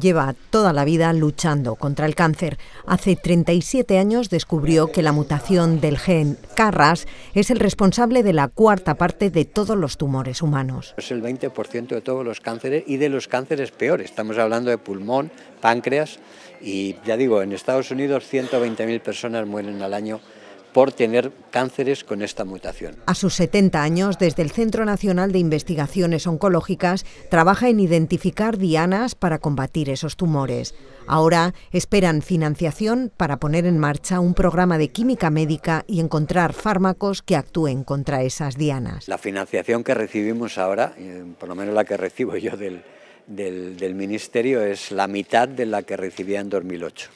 lleva toda la vida luchando contra el cáncer. Hace 37 años descubrió que la mutación del gen Carras es el responsable de la cuarta parte de todos los tumores humanos. Es el 20% de todos los cánceres y de los cánceres peores. Estamos hablando de pulmón, páncreas y ya digo, en Estados Unidos 120.000 personas mueren al año por tener cánceres con esta mutación. A sus 70 años, desde el Centro Nacional de Investigaciones Oncológicas, trabaja en identificar dianas para combatir esos tumores. Ahora esperan financiación para poner en marcha un programa de química médica y encontrar fármacos que actúen contra esas dianas. La financiación que recibimos ahora, eh, por lo menos la que recibo yo del, del Ministerio, es la mitad de la que recibía en 2008.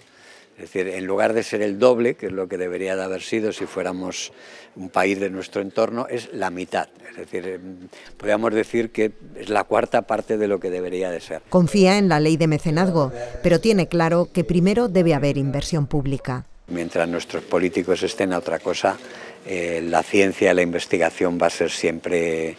Es decir, en lugar de ser el doble, que es lo que debería de haber sido si fuéramos un país de nuestro entorno, es la mitad. Es decir, em, podríamos decir que es la cuarta parte de lo que debería de ser. Confía en la ley de mecenazgo, pero tiene claro que primero debe haber inversión pública. Mientras nuestros políticos estén a otra cosa, eh, la ciencia, la investigación va a ser siempre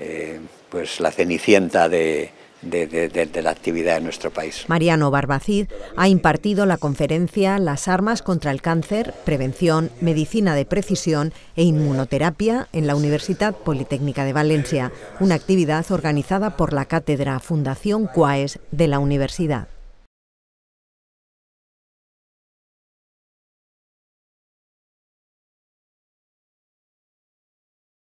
eh, pues la cenicienta de, de, la actividad en nuestro país. Mariano Barbacid ha impartido la conferencia Las armas contra el cáncer, prevención, medicina de precisión e inmunoterapia en la Universidad Politécnica de Valencia, una actividad organizada por la Cátedra Fundación CUAES de la universidad.